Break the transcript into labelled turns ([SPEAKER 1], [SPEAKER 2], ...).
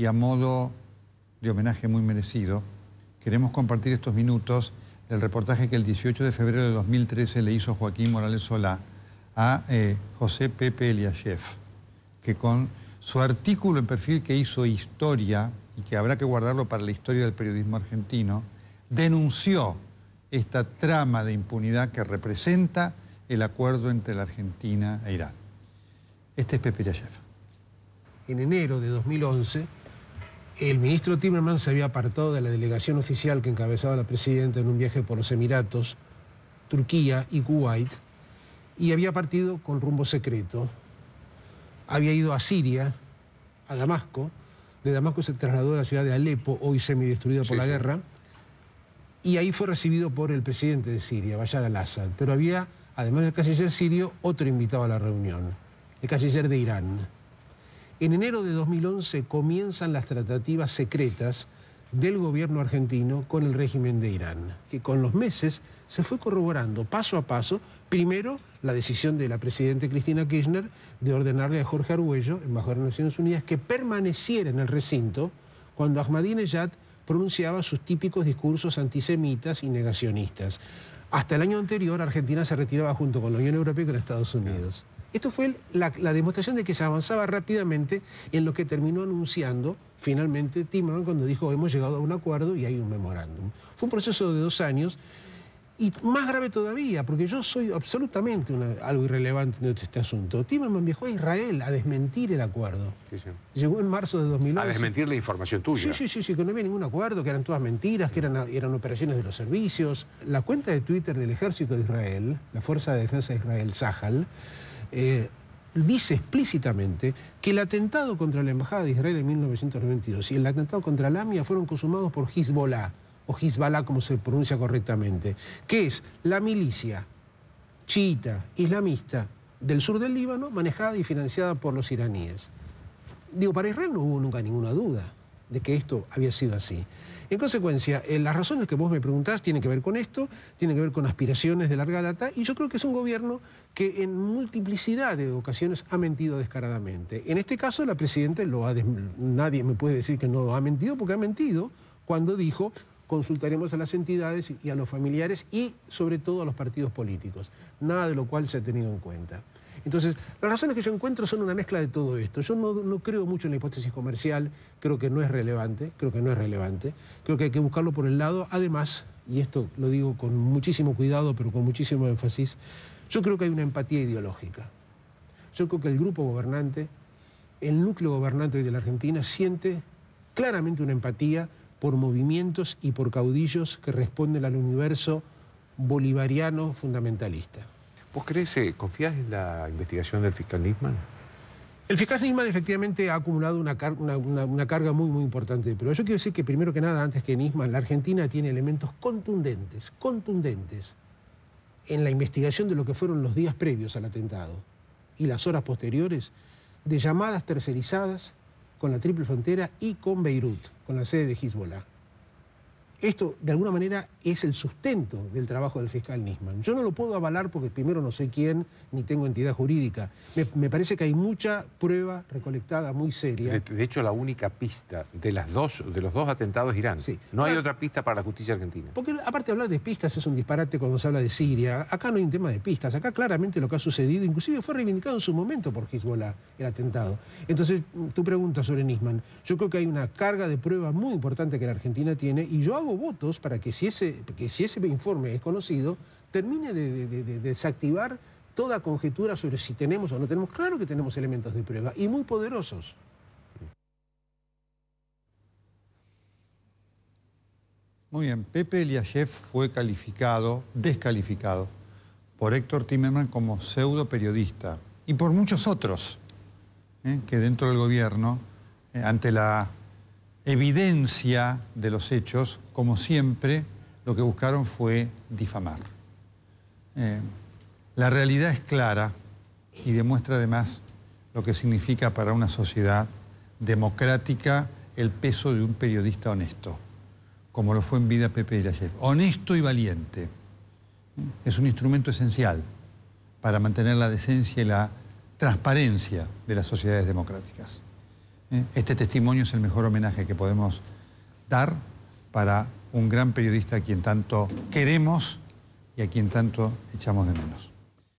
[SPEAKER 1] y a modo de homenaje muy merecido, queremos compartir estos minutos del reportaje que el 18 de febrero de 2013 le hizo Joaquín Morales Solá a eh, José Pepe Eliashev, que con su artículo en perfil que hizo Historia, y que habrá que guardarlo para la historia del periodismo argentino, denunció esta trama de impunidad que representa el acuerdo entre la Argentina e Irán. Este es Pepe Eliashev. En enero de 2011
[SPEAKER 2] el ministro Timmermans se había apartado de la delegación oficial que encabezaba la presidenta en un viaje por los Emiratos, Turquía y Kuwait, y había partido con rumbo secreto. Había ido a Siria, a Damasco, de Damasco se trasladó a la ciudad de Alepo, hoy semidestruida por la guerra, y ahí fue recibido por el presidente de Siria, Bayar al-Assad. Pero había, además del canciller sirio, otro invitado a la reunión, el canciller de Irán. En enero de 2011 comienzan las tratativas secretas del gobierno argentino con el régimen de Irán, que con los meses se fue corroborando paso a paso, primero la decisión de la presidenta Cristina Kirchner de ordenarle a Jorge Arguello, embajador de Naciones Unidas, que permaneciera en el recinto cuando Ahmadinejad pronunciaba sus típicos discursos antisemitas y negacionistas. Hasta el año anterior, Argentina se retiraba junto con la Unión Europea y con Estados Unidos. Esto fue la, demostración de que se avanzaba rápidamente en lo que terminó anunciando finalmente Timerman cuando dijo hemos llegado a un acuerdo y hay un memorándum. Fue un proceso de dos años y más grave todavía, porque yo soy absolutamente algo irrelevante en este asunto. Timerman viajó a Israel a desmentir el acuerdo. Llegó en marzo de 2011. A desmentir la información tuya. Sí, sí, sí, que no había ningún acuerdo, que eran todas mentiras, que eran, eran operaciones de los servicios. La cuenta de Twitter del ejército de Israel, la Fuerza de Defensa de Israel, Sahal, eh, dice explícitamente que el atentado contra la Embajada de Israel en 1992 y el atentado contra la AMIA fueron consumados por Hezbollah, o Hezbollah como se pronuncia correctamente, que es la milicia chiita, islamista del sur del Líbano, manejada y financiada por los iraníes. Digo, para Israel no hubo nunca ninguna duda de que esto había sido así. En consecuencia, eh, las razones que vos me preguntás tienen que ver con esto, tienen que ver con aspiraciones de larga data, y yo creo que es un gobierno que en multiplicidad de ocasiones ha mentido descaradamente. En este caso, la Presidenta, lo ha nadie me puede decir que no ha mentido, porque ha mentido cuando dijo consultaremos a las entidades y a los familiares y sobre todo a los partidos políticos. Nada de lo cual se ha tenido en cuenta. Entonces, las razones que yo encuentro son una mezcla de todo esto. Yo no, creo mucho en la hipótesis comercial, creo que no es relevante, creo que no es relevante, creo que hay que buscarlo por el lado, además, y esto lo digo con muchísimo cuidado, pero con muchísimo énfasis, yo creo que hay una empatía ideológica. Yo creo que el grupo gobernante, el núcleo gobernante hoy de la Argentina, siente claramente una empatía por movimientos y por caudillos que responden al universo bolivariano fundamentalista. ¿Vos crees, eh, confías en la investigación del fiscal Nisman? El fiscal Nisman efectivamente ha acumulado una, carga muy, muy importante, pero yo quiero decir que primero que nada, antes que Nisman, la Argentina tiene elementos contundentes, contundentes, en la investigación de lo que fueron los días previos al atentado y las horas posteriores de llamadas tercerizadas con la Triple Frontera y con Beirut, con la sede de Hezbollah. Esto, de alguna manera, es el sustento del trabajo del fiscal Nisman. Yo no lo puedo avalar porque primero no sé quién, ni tengo entidad jurídica. Me, parece que hay mucha prueba recolectada muy seria. De, hecho, la única pista de, las dos, de los dos atentados Irán. No hay otra pista para la justicia argentina. Porque aparte hablar de pistas es un disparate cuando se habla de Siria. Acá no hay un tema de pistas. Acá claramente lo que ha sucedido, inclusive fue reivindicado en su momento por Hezbollah, el atentado. Entonces, tu pregunta sobre Nisman. Yo creo que hay una carga de prueba muy importante que la Argentina tiene y yo hago votos para que si ese, que si ese informe es conocido, termine de, desactivar toda conjetura sobre si tenemos o no tenemos. Claro que tenemos elementos de prueba y muy poderosos.
[SPEAKER 1] Muy bien, Pepe Eliashev fue calificado, descalificado, por Héctor Timerman como pseudo periodista y por muchos otros ¿eh? que dentro del gobierno, eh, ante la evidencia de los hechos, como siempre, lo que buscaron fue difamar. Eh, la realidad es clara y demuestra además lo que significa para una sociedad democrática el peso de un periodista honesto, como lo fue en vida Pepe Irayev. Honesto y valiente. ¿eh? Es un instrumento esencial para mantener la decencia y la transparencia de las sociedades democráticas. Este testimonio es el mejor homenaje que podemos dar para un gran periodista a quien tanto queremos y a quien tanto echamos de menos.